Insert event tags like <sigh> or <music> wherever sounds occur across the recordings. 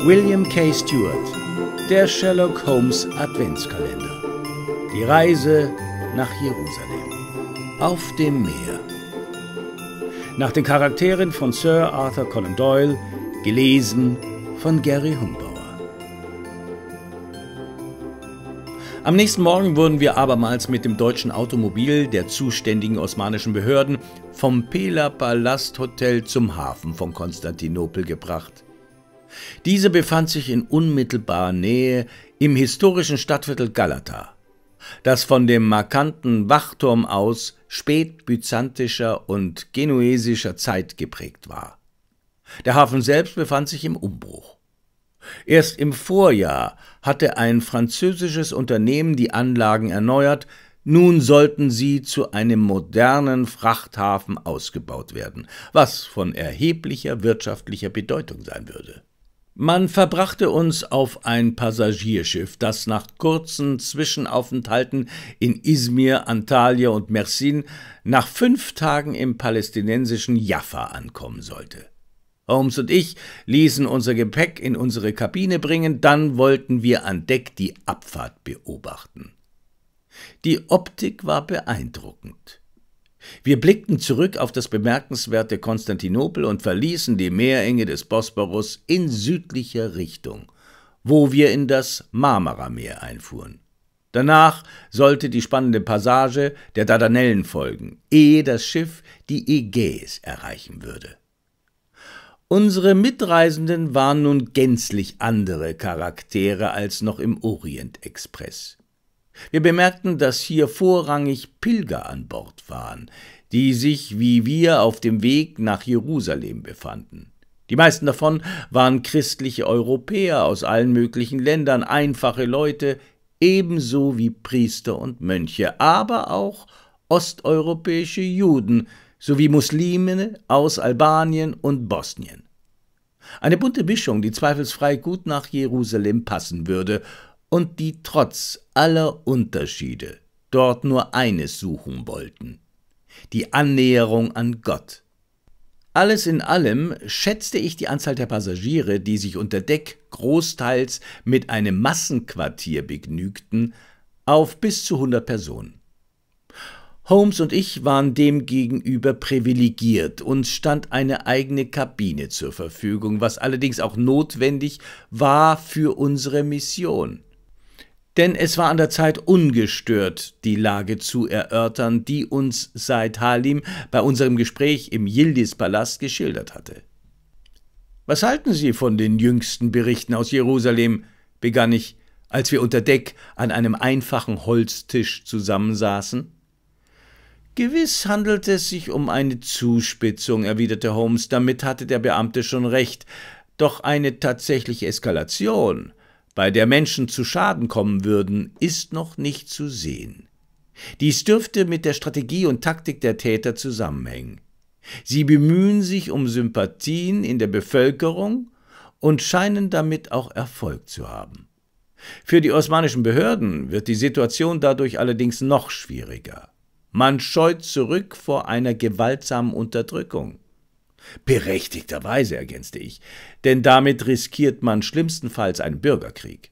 William K. Stewart, der Sherlock Holmes Adventskalender. Die Reise nach Jerusalem. Auf dem Meer. Nach den Charakteren von Sir Arthur Conan Doyle, gelesen von Gary Humbauer. Am nächsten Morgen wurden wir abermals mit dem deutschen Automobil der zuständigen osmanischen Behörden vom Pela Palast Hotel zum Hafen von Konstantinopel gebracht. Diese befand sich in unmittelbarer Nähe im historischen Stadtviertel Galata, das von dem markanten Wachturm aus spätbyzantischer und genuesischer Zeit geprägt war. Der Hafen selbst befand sich im Umbruch. Erst im Vorjahr hatte ein französisches Unternehmen die Anlagen erneuert, nun sollten sie zu einem modernen Frachthafen ausgebaut werden, was von erheblicher wirtschaftlicher Bedeutung sein würde. Man verbrachte uns auf ein Passagierschiff, das nach kurzen Zwischenaufenthalten in Izmir, Antalya und Mersin nach fünf Tagen im palästinensischen Jaffa ankommen sollte. Holmes und ich ließen unser Gepäck in unsere Kabine bringen, dann wollten wir an Deck die Abfahrt beobachten. Die Optik war beeindruckend. Wir blickten zurück auf das bemerkenswerte Konstantinopel und verließen die Meerenge des Bosporus in südlicher Richtung, wo wir in das Marmarameer einfuhren. Danach sollte die spannende Passage der Dardanellen folgen, ehe das Schiff die Ägäis erreichen würde. Unsere Mitreisenden waren nun gänzlich andere Charaktere als noch im Orient-Express. Wir bemerkten, dass hier vorrangig Pilger an Bord waren, die sich wie wir auf dem Weg nach Jerusalem befanden. Die meisten davon waren christliche Europäer aus allen möglichen Ländern, einfache Leute, ebenso wie Priester und Mönche, aber auch osteuropäische Juden sowie Muslime aus Albanien und Bosnien. Eine bunte Mischung, die zweifelsfrei gut nach Jerusalem passen würde und die trotz aller Unterschiede dort nur eines suchen wollten, die Annäherung an Gott. Alles in allem schätzte ich die Anzahl der Passagiere, die sich unter Deck großteils mit einem Massenquartier begnügten, auf bis zu 100 Personen. Holmes und ich waren demgegenüber privilegiert. Uns stand eine eigene Kabine zur Verfügung, was allerdings auch notwendig war für unsere Mission denn es war an der Zeit, ungestört die Lage zu erörtern, die uns Said Halim bei unserem Gespräch im Yildiz-Palast geschildert hatte. Was halten Sie von den jüngsten Berichten aus Jerusalem? begann ich, als wir unter Deck an einem einfachen Holztisch zusammensaßen. Gewiss handelte es sich um eine Zuspitzung, erwiderte Holmes, damit hatte der Beamte schon recht, doch eine tatsächliche Eskalation bei der Menschen zu Schaden kommen würden, ist noch nicht zu sehen. Dies dürfte mit der Strategie und Taktik der Täter zusammenhängen. Sie bemühen sich um Sympathien in der Bevölkerung und scheinen damit auch Erfolg zu haben. Für die osmanischen Behörden wird die Situation dadurch allerdings noch schwieriger. Man scheut zurück vor einer gewaltsamen Unterdrückung. Berechtigterweise, ergänzte ich, denn damit riskiert man schlimmstenfalls einen Bürgerkrieg.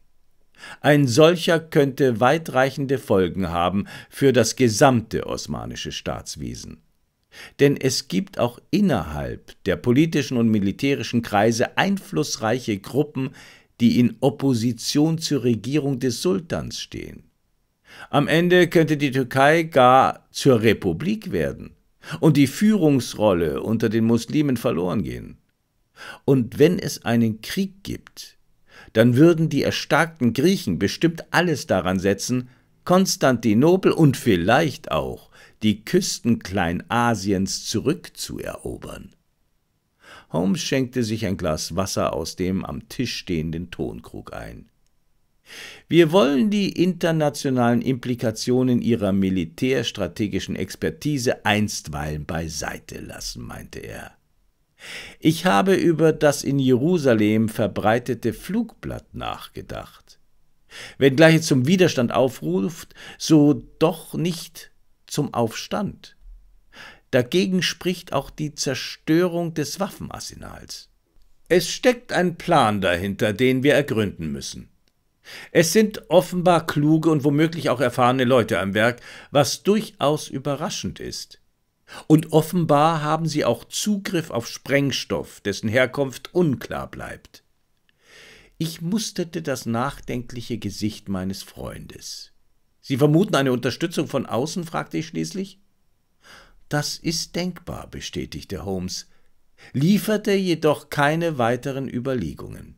Ein solcher könnte weitreichende Folgen haben für das gesamte osmanische Staatswesen. Denn es gibt auch innerhalb der politischen und militärischen Kreise einflussreiche Gruppen, die in Opposition zur Regierung des Sultans stehen. Am Ende könnte die Türkei gar zur Republik werden und die Führungsrolle unter den Muslimen verloren gehen. Und wenn es einen Krieg gibt, dann würden die erstarkten Griechen bestimmt alles daran setzen, Konstantinopel und vielleicht auch die Küsten Kleinasiens zurückzuerobern. Holmes schenkte sich ein Glas Wasser aus dem am Tisch stehenden Tonkrug ein. Wir wollen die internationalen Implikationen ihrer militärstrategischen Expertise einstweilen beiseite lassen, meinte er. Ich habe über das in Jerusalem verbreitete Flugblatt nachgedacht. Wenngleich es zum Widerstand aufruft, so doch nicht zum Aufstand. Dagegen spricht auch die Zerstörung des Waffenarsenals. Es steckt ein Plan dahinter, den wir ergründen müssen. Es sind offenbar kluge und womöglich auch erfahrene Leute am Werk, was durchaus überraschend ist. Und offenbar haben sie auch Zugriff auf Sprengstoff, dessen Herkunft unklar bleibt. Ich musterte das nachdenkliche Gesicht meines Freundes. Sie vermuten eine Unterstützung von außen? fragte ich schließlich. Das ist denkbar, bestätigte Holmes, lieferte jedoch keine weiteren Überlegungen.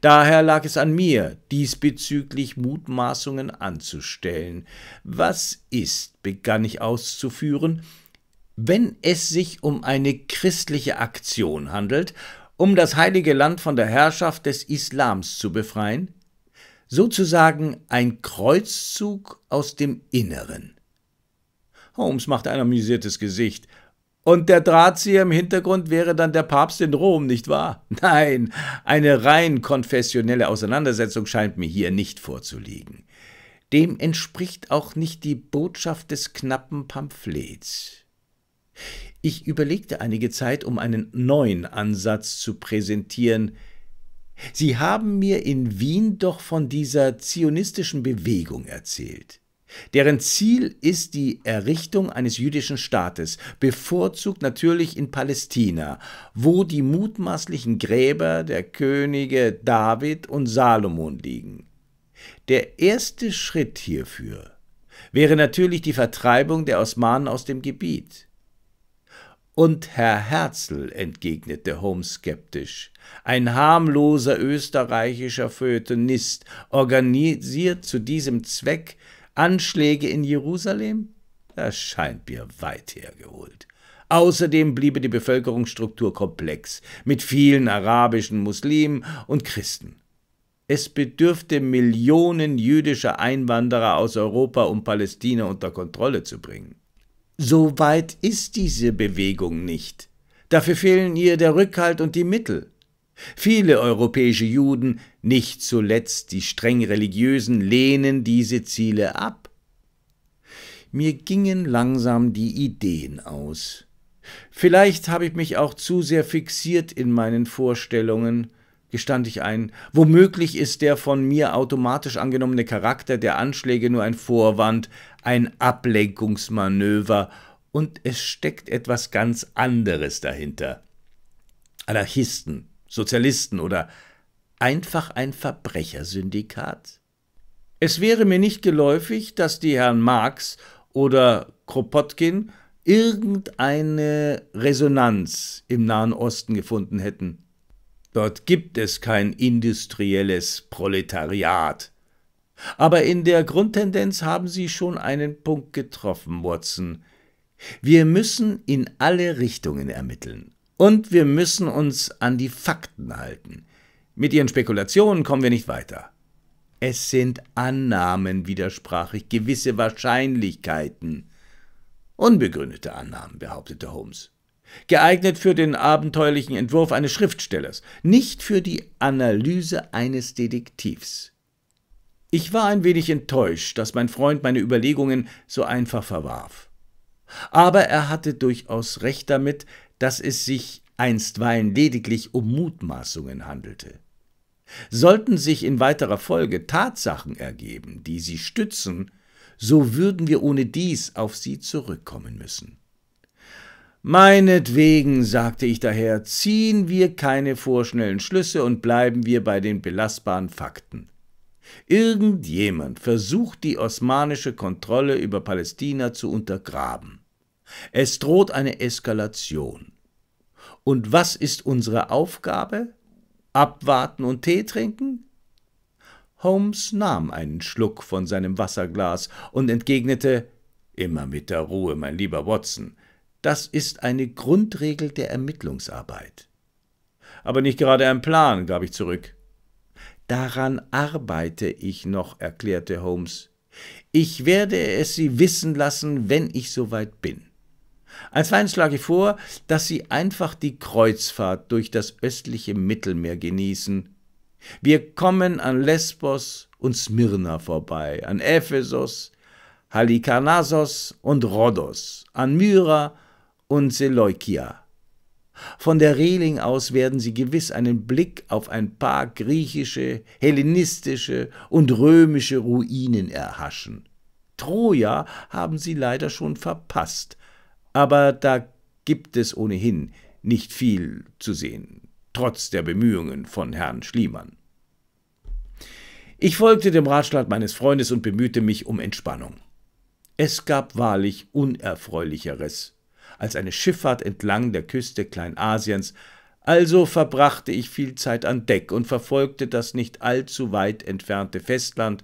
Daher lag es an mir, diesbezüglich Mutmaßungen anzustellen. Was ist, begann ich auszuführen, wenn es sich um eine christliche Aktion handelt, um das heilige Land von der Herrschaft des Islams zu befreien? Sozusagen ein Kreuzzug aus dem Inneren. Holmes machte ein amüsiertes Gesicht und der Drahtzieher im Hintergrund wäre dann der Papst in Rom, nicht wahr? <laughs> Nein, eine rein konfessionelle Auseinandersetzung scheint mir hier nicht vorzuliegen. Dem entspricht auch nicht die Botschaft des knappen Pamphlets. Ich überlegte einige Zeit, um einen neuen Ansatz zu präsentieren. Sie haben mir in Wien doch von dieser zionistischen Bewegung erzählt. Deren Ziel ist die Errichtung eines jüdischen Staates, bevorzugt natürlich in Palästina, wo die mutmaßlichen Gräber der Könige David und Salomon liegen. Der erste Schritt hierfür wäre natürlich die Vertreibung der Osmanen aus dem Gebiet. Und Herr Herzl, entgegnete Holmes skeptisch, ein harmloser österreichischer Feuilletonist, organisiert zu diesem Zweck Anschläge in Jerusalem? Das scheint mir weit hergeholt. Außerdem bliebe die Bevölkerungsstruktur komplex, mit vielen arabischen Muslimen und Christen. Es bedürfte Millionen jüdischer Einwanderer aus Europa, um Palästina unter Kontrolle zu bringen. So weit ist diese Bewegung nicht. Dafür fehlen ihr der Rückhalt und die Mittel. Viele europäische Juden, nicht zuletzt die streng religiösen, lehnen diese Ziele ab. Mir gingen langsam die Ideen aus. Vielleicht habe ich mich auch zu sehr fixiert in meinen Vorstellungen, gestand ich ein, womöglich ist der von mir automatisch angenommene Charakter der Anschläge nur ein Vorwand, ein Ablenkungsmanöver, und es steckt etwas ganz anderes dahinter. Anarchisten, Sozialisten oder einfach ein Verbrechersyndikat? Es wäre mir nicht geläufig, dass die Herren Marx oder Kropotkin irgendeine Resonanz im Nahen Osten gefunden hätten. Dort gibt es kein industrielles Proletariat. Aber in der Grundtendenz haben Sie schon einen Punkt getroffen, Watson. Wir müssen in alle Richtungen ermitteln. Und wir müssen uns an die Fakten halten. Mit ihren Spekulationen kommen wir nicht weiter. Es sind Annahmen, widersprach ich, gewisse Wahrscheinlichkeiten. Unbegründete Annahmen, behauptete Holmes. Geeignet für den abenteuerlichen Entwurf eines Schriftstellers, nicht für die Analyse eines Detektivs. Ich war ein wenig enttäuscht, dass mein Freund meine Überlegungen so einfach verwarf. Aber er hatte durchaus recht damit, dass es sich einstweilen lediglich um Mutmaßungen handelte. Sollten sich in weiterer Folge Tatsachen ergeben, die sie stützen, so würden wir ohne dies auf sie zurückkommen müssen. Meinetwegen, sagte ich daher, ziehen wir keine vorschnellen Schlüsse und bleiben wir bei den belastbaren Fakten. Irgendjemand versucht die osmanische Kontrolle über Palästina zu untergraben. Es droht eine Eskalation. Und was ist unsere Aufgabe? Abwarten und Tee trinken? Holmes nahm einen Schluck von seinem Wasserglas und entgegnete Immer mit der Ruhe, mein lieber Watson, das ist eine Grundregel der Ermittlungsarbeit. Aber nicht gerade ein Plan, gab ich zurück. Daran arbeite ich noch, erklärte Holmes. Ich werde es Sie wissen lassen, wenn ich soweit bin. Als Feind schlage ich vor, dass Sie einfach die Kreuzfahrt durch das östliche Mittelmeer genießen. Wir kommen an Lesbos und Smyrna vorbei, an Ephesus, Halikarnassos und Rhodos, an Myra und Seleukia. Von der Reling aus werden Sie gewiss einen Blick auf ein paar griechische, hellenistische und römische Ruinen erhaschen. Troja haben Sie leider schon verpasst, aber da gibt es ohnehin nicht viel zu sehen, trotz der Bemühungen von Herrn Schliemann. Ich folgte dem Ratschlag meines Freundes und bemühte mich um Entspannung. Es gab wahrlich Unerfreulicheres als eine Schifffahrt entlang der Küste Kleinasiens, also verbrachte ich viel Zeit an Deck und verfolgte das nicht allzu weit entfernte Festland,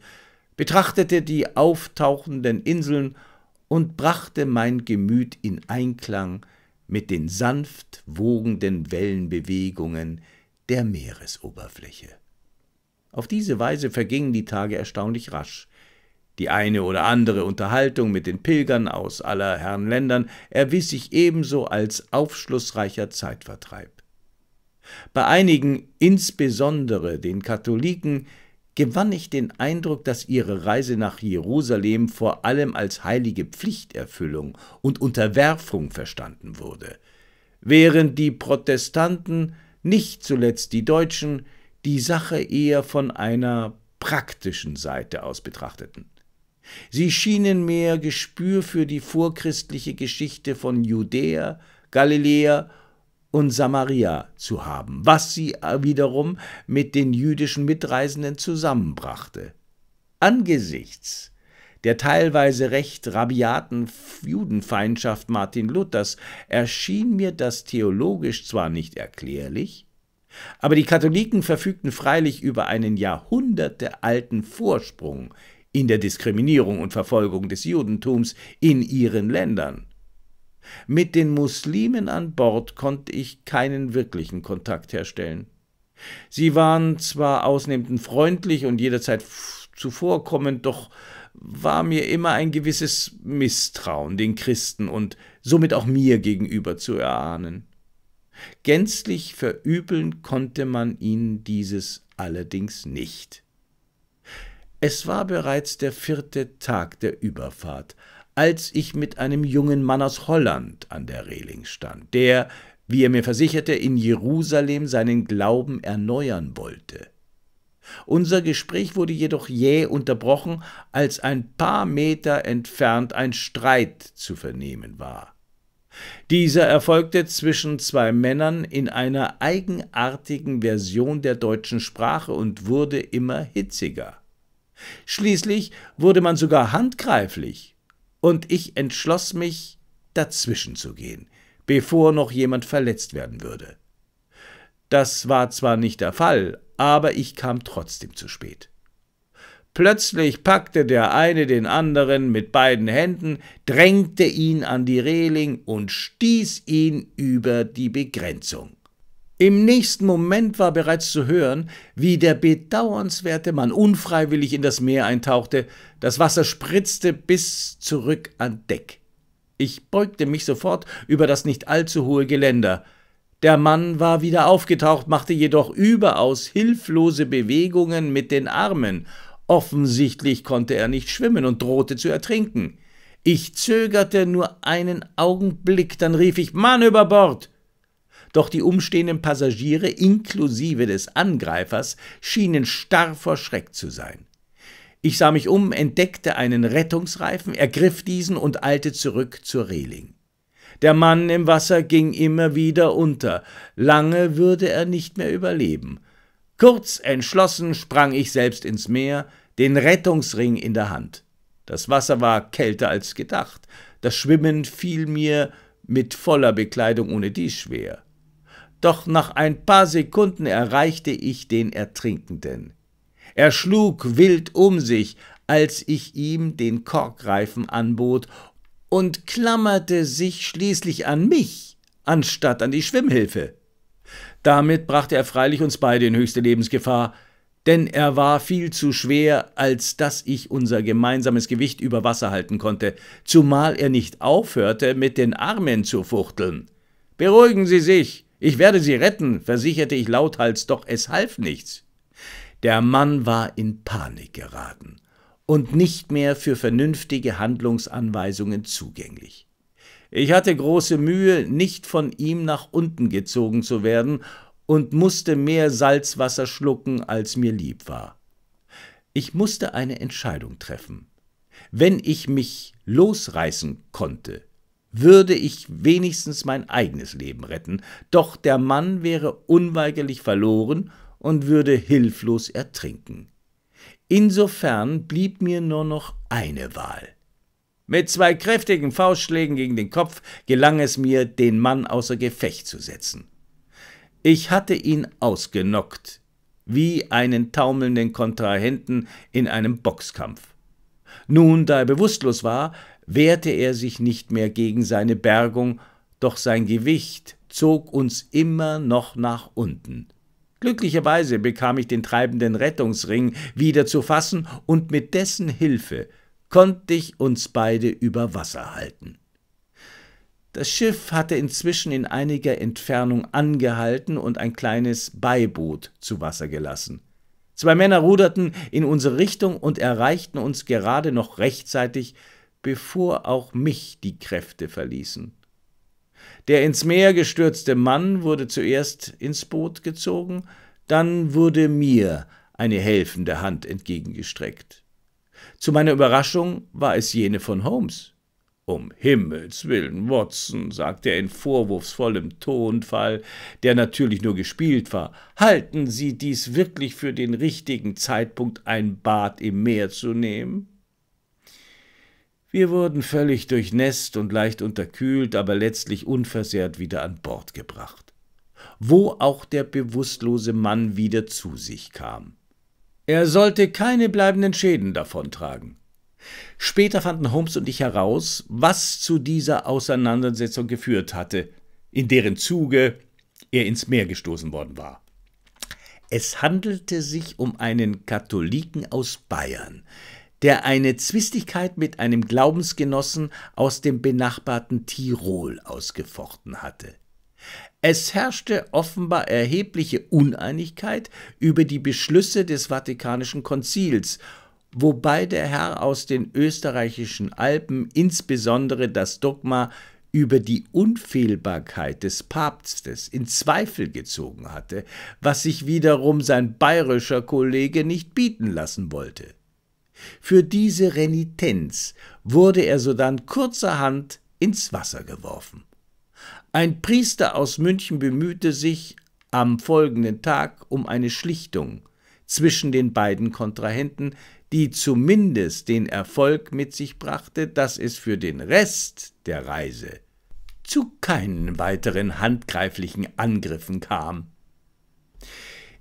betrachtete die auftauchenden Inseln und brachte mein Gemüt in Einklang mit den sanft wogenden Wellenbewegungen der Meeresoberfläche. Auf diese Weise vergingen die Tage erstaunlich rasch. Die eine oder andere Unterhaltung mit den Pilgern aus aller Herren Ländern erwies sich ebenso als aufschlussreicher Zeitvertreib. Bei einigen, insbesondere den Katholiken, gewann ich den Eindruck, dass ihre Reise nach Jerusalem vor allem als heilige Pflichterfüllung und Unterwerfung verstanden wurde, während die Protestanten, nicht zuletzt die Deutschen, die Sache eher von einer praktischen Seite aus betrachteten. Sie schienen mehr Gespür für die vorchristliche Geschichte von Judäa, Galiläa und Samaria zu haben, was sie äh, wiederum mit den jüdischen Mitreisenden zusammenbrachte. Angesichts der teilweise recht rabiaten Judenfeindschaft Martin Luthers erschien mir das theologisch zwar nicht erklärlich, aber die Katholiken verfügten freilich über einen jahrhundertealten Vorsprung in der Diskriminierung und Verfolgung des Judentums in ihren Ländern. Mit den Muslimen an Bord konnte ich keinen wirklichen Kontakt herstellen. Sie waren zwar ausnehmend freundlich und jederzeit zuvorkommend, doch war mir immer ein gewisses Misstrauen den Christen und somit auch mir gegenüber zu erahnen. Gänzlich verübeln konnte man ihnen dieses allerdings nicht. Es war bereits der vierte Tag der Überfahrt, als ich mit einem jungen Mann aus Holland an der Reling stand, der, wie er mir versicherte, in Jerusalem seinen Glauben erneuern wollte. Unser Gespräch wurde jedoch jäh unterbrochen, als ein paar Meter entfernt ein Streit zu vernehmen war. Dieser erfolgte zwischen zwei Männern in einer eigenartigen Version der deutschen Sprache und wurde immer hitziger. Schließlich wurde man sogar handgreiflich und ich entschloss mich, dazwischen zu gehen, bevor noch jemand verletzt werden würde. Das war zwar nicht der Fall, aber ich kam trotzdem zu spät. Plötzlich packte der eine den anderen mit beiden Händen, drängte ihn an die Reling und stieß ihn über die Begrenzung. Im nächsten Moment war bereits zu hören, wie der bedauernswerte Mann unfreiwillig in das Meer eintauchte, das Wasser spritzte bis zurück an Deck. Ich beugte mich sofort über das nicht allzu hohe Geländer. Der Mann war wieder aufgetaucht, machte jedoch überaus hilflose Bewegungen mit den Armen. Offensichtlich konnte er nicht schwimmen und drohte zu ertrinken. Ich zögerte nur einen Augenblick, dann rief ich Mann über Bord doch die umstehenden Passagiere inklusive des Angreifers schienen starr vor Schreck zu sein. Ich sah mich um, entdeckte einen Rettungsreifen, ergriff diesen und eilte zurück zur Reling. Der Mann im Wasser ging immer wieder unter, lange würde er nicht mehr überleben. Kurz entschlossen sprang ich selbst ins Meer, den Rettungsring in der Hand. Das Wasser war kälter als gedacht, das Schwimmen fiel mir mit voller Bekleidung ohne dies schwer doch nach ein paar Sekunden erreichte ich den Ertrinkenden. Er schlug wild um sich, als ich ihm den Korkreifen anbot und klammerte sich schließlich an mich, anstatt an die Schwimmhilfe. Damit brachte er freilich uns beide in höchste Lebensgefahr, denn er war viel zu schwer, als dass ich unser gemeinsames Gewicht über Wasser halten konnte, zumal er nicht aufhörte, mit den Armen zu fuchteln. Beruhigen Sie sich, ich werde sie retten, versicherte ich lauthals, doch es half nichts. Der Mann war in Panik geraten und nicht mehr für vernünftige Handlungsanweisungen zugänglich. Ich hatte große Mühe, nicht von ihm nach unten gezogen zu werden und musste mehr Salzwasser schlucken, als mir lieb war. Ich musste eine Entscheidung treffen. Wenn ich mich losreißen konnte, würde ich wenigstens mein eigenes Leben retten, doch der Mann wäre unweigerlich verloren und würde hilflos ertrinken. Insofern blieb mir nur noch eine Wahl. Mit zwei kräftigen Faustschlägen gegen den Kopf gelang es mir, den Mann außer Gefecht zu setzen. Ich hatte ihn ausgenockt, wie einen taumelnden Kontrahenten in einem Boxkampf. Nun, da er bewusstlos war, wehrte er sich nicht mehr gegen seine Bergung, doch sein Gewicht zog uns immer noch nach unten. Glücklicherweise bekam ich den treibenden Rettungsring wieder zu fassen und mit dessen Hilfe konnte ich uns beide über Wasser halten. Das Schiff hatte inzwischen in einiger Entfernung angehalten und ein kleines Beiboot zu Wasser gelassen. Zwei Männer ruderten in unsere Richtung und erreichten uns gerade noch rechtzeitig bevor auch mich die Kräfte verließen. Der ins Meer gestürzte Mann wurde zuerst ins Boot gezogen, dann wurde mir eine helfende Hand entgegengestreckt. Zu meiner Überraschung war es jene von Holmes. Um Himmels willen, Watson, sagte er in vorwurfsvollem Tonfall, der natürlich nur gespielt war, halten Sie dies wirklich für den richtigen Zeitpunkt, ein Bad im Meer zu nehmen? Wir wurden völlig durchnässt und leicht unterkühlt, aber letztlich unversehrt wieder an Bord gebracht, wo auch der bewusstlose Mann wieder zu sich kam. Er sollte keine bleibenden Schäden davontragen. Später fanden Holmes und ich heraus, was zu dieser Auseinandersetzung geführt hatte, in deren Zuge er ins Meer gestoßen worden war. Es handelte sich um einen Katholiken aus Bayern, der eine Zwistigkeit mit einem Glaubensgenossen aus dem benachbarten Tirol ausgefochten hatte. Es herrschte offenbar erhebliche Uneinigkeit über die Beschlüsse des Vatikanischen Konzils, wobei der Herr aus den österreichischen Alpen insbesondere das Dogma über die Unfehlbarkeit des Papstes in Zweifel gezogen hatte, was sich wiederum sein bayerischer Kollege nicht bieten lassen wollte. Für diese Renitenz wurde er sodann kurzerhand ins Wasser geworfen. Ein Priester aus München bemühte sich am folgenden Tag um eine Schlichtung zwischen den beiden Kontrahenten, die zumindest den Erfolg mit sich brachte, dass es für den Rest der Reise zu keinen weiteren handgreiflichen Angriffen kam.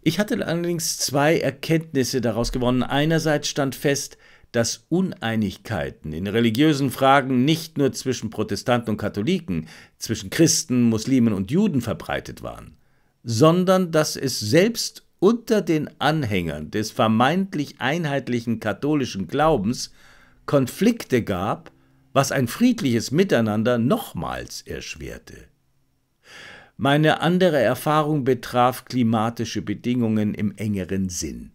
Ich hatte allerdings zwei Erkenntnisse daraus gewonnen. Einerseits stand fest, dass Uneinigkeiten in religiösen Fragen nicht nur zwischen Protestanten und Katholiken, zwischen Christen, Muslimen und Juden verbreitet waren, sondern dass es selbst unter den Anhängern des vermeintlich einheitlichen katholischen Glaubens Konflikte gab, was ein friedliches Miteinander nochmals erschwerte. Meine andere Erfahrung betraf klimatische Bedingungen im engeren Sinn.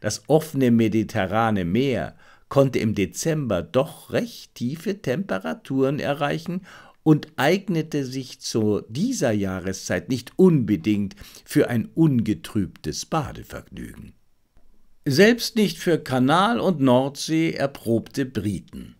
Das offene mediterrane Meer konnte im Dezember doch recht tiefe Temperaturen erreichen und eignete sich zu dieser Jahreszeit nicht unbedingt für ein ungetrübtes Badevergnügen. Selbst nicht für Kanal und Nordsee erprobte Briten.